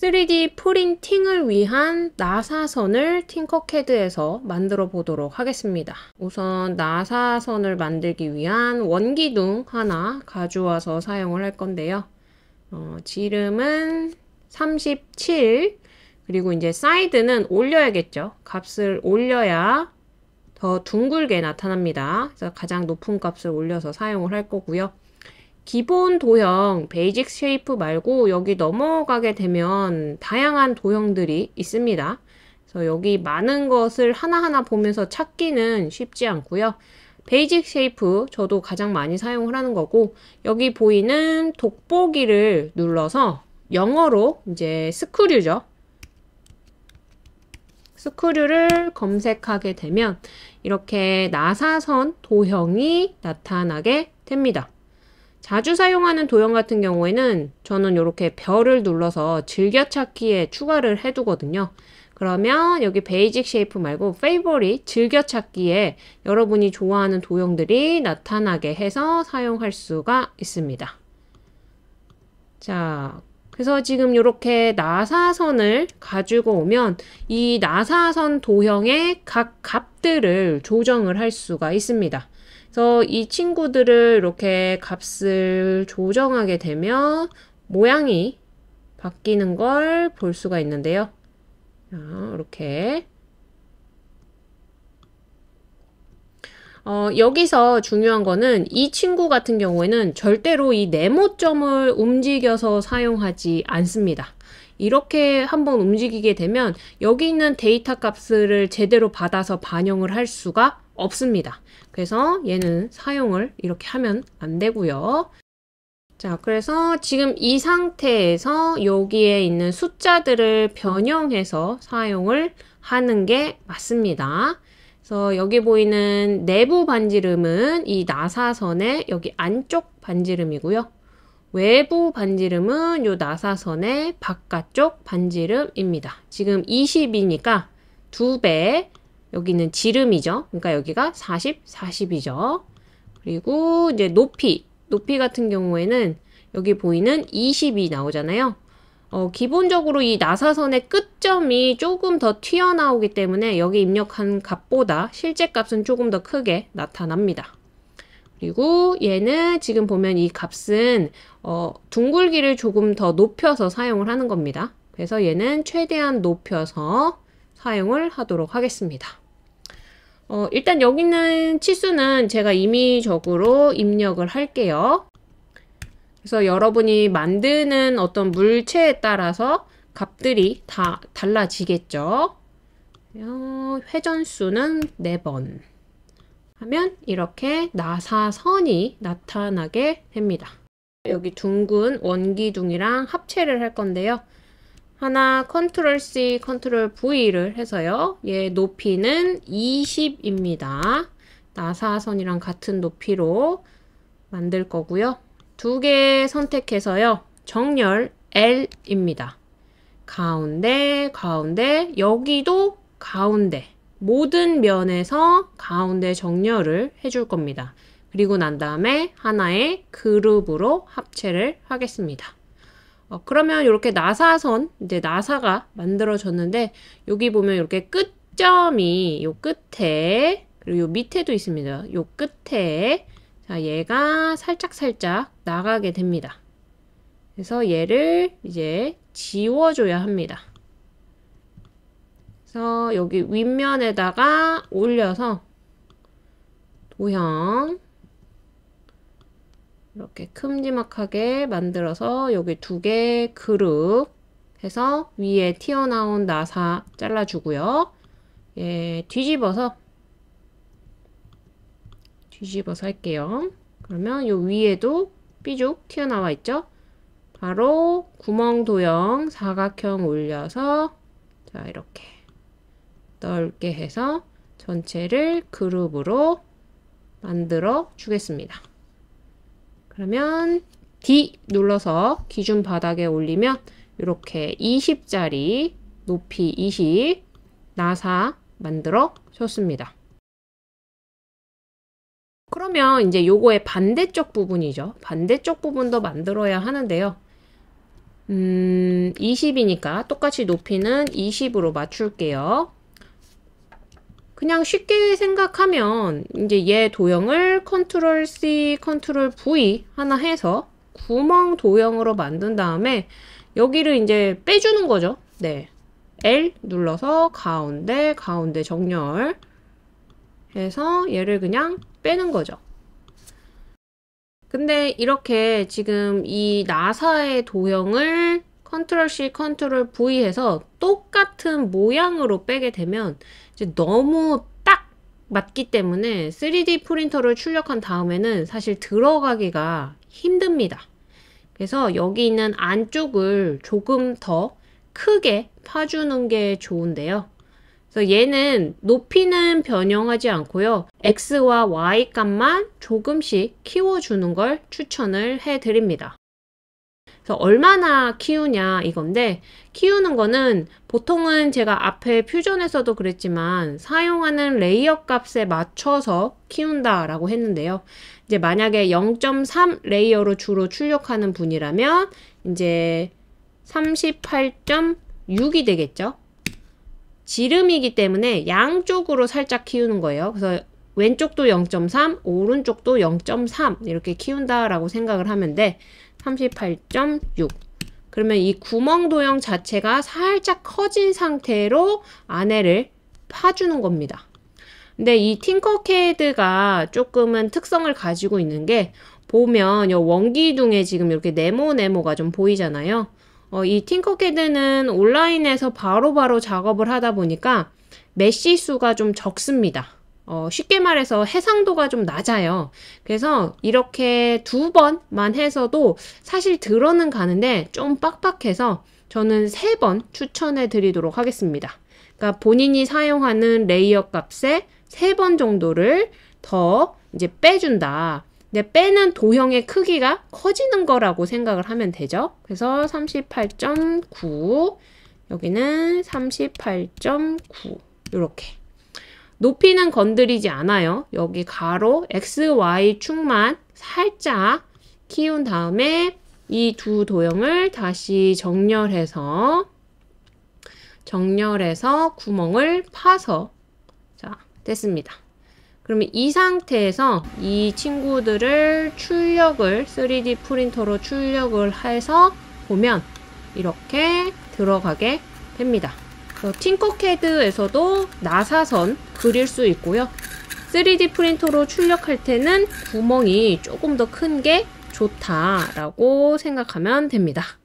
3D 프린팅을 위한 나사선을 팅커캐드에서 만들어 보도록 하겠습니다. 우선 나사선을 만들기 위한 원기둥 하나 가져와서 사용을 할 건데요. 어, 지름은 37 그리고 이제 사이드는 올려야겠죠. 값을 올려야 더 둥글게 나타납니다. 그래서 가장 높은 값을 올려서 사용을 할 거고요. 기본 도형, 베이직 쉐이프 말고 여기 넘어가게 되면 다양한 도형들이 있습니다. 그래서 여기 많은 것을 하나하나 보면서 찾기는 쉽지 않고요. 베이직 쉐이프 저도 가장 많이 사용을 하는 거고 여기 보이는 돋보기를 눌러서 영어로 이제 스크류죠. 스크류를 검색하게 되면 이렇게 나사선 도형이 나타나게 됩니다. 자주 사용하는 도형 같은 경우에는 저는 이렇게 별을 눌러서 즐겨찾기에 추가를 해두거든요. 그러면 여기 베이직 쉐이프 말고 페이보릿 즐겨찾기에 여러분이 좋아하는 도형들이 나타나게 해서 사용할 수가 있습니다. 자, 그래서 지금 이렇게 나사선을 가지고 오면 이 나사선 도형의 각 값들을 조정을 할 수가 있습니다. 그래서 이 친구들을 이렇게 값을 조정하게 되면 모양이 바뀌는 걸 볼 수가 있는데요. 이렇게 어, 여기서 중요한 거는 이 친구 같은 경우에는 절대로 이 네모점을 움직여서 사용하지 않습니다. 이렇게 한번 움직이게 되면 여기 있는 데이터 값을 제대로 받아서 반영을 할 수가 없습니다. 그래서 얘는 사용을 이렇게 하면 안 되고요. 자, 그래서 지금 이 상태에서 여기에 있는 숫자들을 변형해서 사용을 하는 게 맞습니다. 그래서 여기 보이는 내부 반지름은 이 나사선의 여기 안쪽 반지름이고요. 외부 반지름은 요 나사선의 바깥쪽 반지름입니다. 지금 20이니까 2배 여기는 지름이죠. 그러니까 여기가 40, 40이죠. 그리고 이제 높이, 높이 같은 경우에는 여기 보이는 20이 나오잖아요. 어, 기본적으로 이 나사선의 끝점이 조금 더 튀어나오기 때문에 여기 입력한 값보다 실제 값은 조금 더 크게 나타납니다. 그리고 얘는 지금 보면 이 값은 어, 둥글기를 조금 더 높여서 사용을 하는 겁니다. 그래서 얘는 최대한 높여서 사용을 하도록 하겠습니다. 어, 일단 여기 있는 치수는 제가 임의적으로 입력을 할게요. 그래서 여러분이 만드는 어떤 물체에 따라서 값들이 다 달라지겠죠. 회전수는 4번 하면 이렇게 나사선이 나타나게 됩니다. 여기 둥근 원기둥이랑 합체를 할 건데요. 하나 컨트롤 C, 컨트롤 V를 해서요. 얘 예, 높이는 20입니다. 나사선이랑 같은 높이로 만들 거고요. 두 개 선택해서요. 정렬 L입니다. 가운데, 가운데, 여기도 가운데. 모든 면에서 가운데 정렬을 해줄 겁니다. 그리고 난 다음에 하나의 그룹으로 합체를 하겠습니다. 어, 그러면 이렇게 나사선 이제 나사가 만들어졌는데 여기 보면 이렇게 끝점이 요 끝에 그리고 요 밑에도 있습니다. 요 끝에 자 얘가 살짝 살짝 나가게 됩니다. 그래서 얘를 이제 지워줘야 합니다. 그래서 여기 윗면에다가 올려서 도형 이렇게 큼지막하게 만들어서 여기 두 개 그룹 해서 위에 튀어나온 나사 잘라주고요. 예, 뒤집어서 뒤집어서 할게요. 그러면 이 위에도 삐죽 튀어나와 있죠? 바로 구멍 도형 사각형 올려서 자 이렇게 넓게 해서 전체를 그룹으로 만들어 주겠습니다. 그러면 D 눌러서 기준 바닥에 올리면 이렇게 20짜리 높이 20 나사 만들어 줬습니다. 그러면 이제 요거의 반대쪽 부분이죠. 반대쪽 부분도 만들어야 하는데요. 음, 20이니까 똑같이 높이는 20으로 맞출게요. 그냥 쉽게 생각하면 이제 얘 도형을 컨트롤 C, 컨트롤 V 하나 해서 구멍 도형으로 만든 다음에 여기를 이제 빼주는 거죠. 네. L 눌러서 가운데, 가운데 정렬 해서 얘를 그냥 빼는 거죠. 근데 이렇게 지금 이 나사의 도형을 컨트롤 C, 컨트롤 V 해서 똑같은 모양으로 빼게 되면 이제 너무 딱 맞기 때문에 3D 프린터를 출력한 다음에는 사실 들어가기가 힘듭니다. 그래서 여기 있는 안쪽을 조금 더 크게 파주는 게 좋은데요. 그래서 얘는 높이는 변형하지 않고요. X와 Y 값만 조금씩 키워주는 걸 추천을 해드립니다. 그래서 얼마나 키우냐 이건데 키우는 거는 보통은 제가 앞에 퓨전에서도 그랬지만 사용하는 레이어 값에 맞춰서 키운다 라고 했는데요. 이제 만약에 0.3 레이어로 주로 출력하는 분이라면 이제 38.6이 되겠죠. 지름이기 때문에 양쪽으로 살짝 키우는 거예요. 그래서 왼쪽도 0.3, 오른쪽도 0.3 이렇게 키운다라고 생각을 하면 돼. 38.6 그러면 이 구멍 도형 자체가 살짝 커진 상태로 안에를 파주는 겁니다. 근데 이 팅커캐드가 조금은 특성을 가지고 있는 게 보면 요 원기둥에 지금 이렇게 네모네모가 좀 보이잖아요. 어, 이 팅커캐드는 온라인에서 바로바로 바로 작업을 하다 보니까 메시 수가 좀 적습니다. 어, 쉽게 말해서 해상도가 좀 낮아요. 그래서 이렇게 두 번만 해서도 사실 들어는 가는데 좀 빡빡해서 저는 세 번 추천해 드리도록 하겠습니다. 그러니까 본인이 사용하는 레이어 값에 세 번 정도를 더 이제 빼준다. 근데 빼는 도형의 크기가 커지는 거라고 생각을 하면 되죠. 그래서 38.9 여기는 38.9 이렇게 높이는 건드리지 않아요. 여기 가로 XY 축만 살짝 키운 다음에 이 두 도형을 다시 정렬해서 정렬해서 구멍을 파서 자 됐습니다. 그러면 이 상태에서 이 친구들을 출력을 3D 프린터로 출력을 해서 보면 이렇게 들어가게 됩니다. 팅커캐드에서도 나사선 그릴 수 있고요. 3D 프린터로 출력할 때는 구멍이 조금 더 큰 게 좋다라고 생각하면 됩니다.